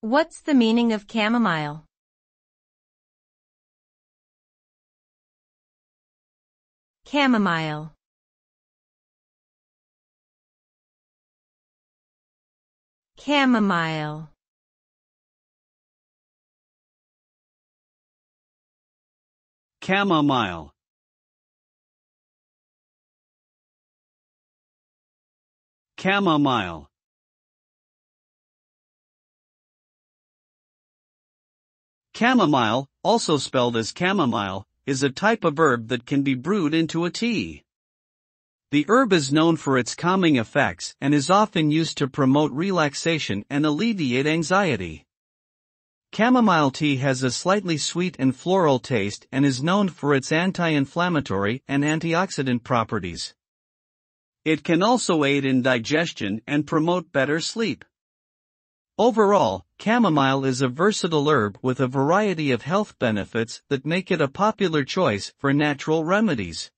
What's the meaning of chamomile? Chamomile. Chamomile. Chamomile. Chamomile. Chamomile, also spelled as chamomile, is a type of herb that can be brewed into a tea. The herb is known for its calming effects and is often used to promote relaxation and alleviate anxiety. Chamomile tea has a slightly sweet and floral taste and is known for its anti-inflammatory and antioxidant properties. It can also aid in digestion and promote better sleep. Overall, chamomile is a versatile herb with a variety of health benefits that make it a popular choice for natural remedies.